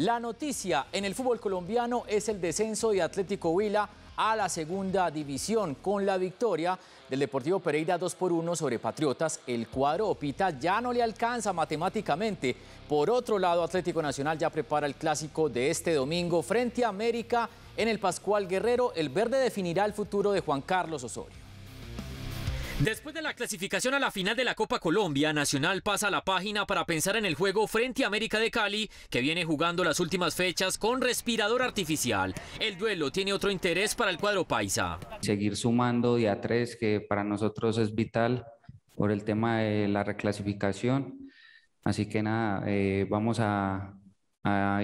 La noticia en el fútbol colombiano es el descenso de Atlético Huila a la segunda división con la victoria del Deportivo Pereira 2 por 1 sobre Patriotas. El cuadro Opita ya no le alcanza matemáticamente. Por otro lado, Atlético Nacional ya prepara el clásico de este domingo frente a América en el Pascual Guerrero. El verde definirá el futuro de Juan Carlos Osorio. Después de la clasificación a la final de la Copa Colombia, Nacional pasa a la página para pensar en el juego frente a América de Cali, que viene jugando las últimas fechas con respirador artificial. El duelo tiene otro interés para el cuadro paisa. Seguir sumando día 3, que para nosotros es vital por el tema de la reclasificación. Así que nada, eh, vamos a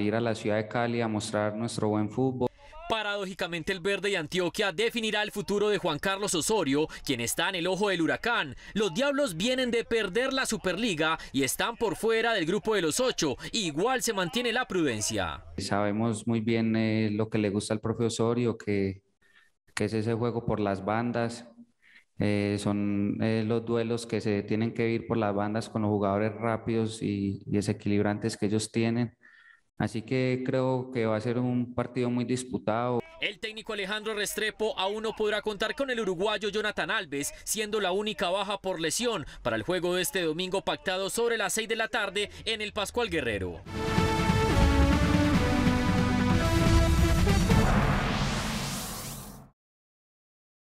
ir a la ciudad de Cali a mostrar nuestro buen fútbol. Paradójicamente el verde de Antioquia definirá el futuro de Juan Carlos Osorio, quien está en el ojo del huracán. Los diablos vienen de perder la Superliga y están por fuera del grupo de los ocho. Igual se mantiene la prudencia. Sabemos muy bien eh, lo que le gusta al profe Osorio, que, es ese juego por las bandas, eh, son eh, los duelos que se tienen que ir por las bandas con los jugadores rápidos y desequilibrantes que ellos tienen. Así que creo que va a ser un partido muy disputado. El técnico Alejandro Restrepo aún no podrá contar con el uruguayo Jonathan Alves, siendo la única baja por lesión para el juego de este domingo pactado sobre las 6 de la tarde en el Pascual Guerrero.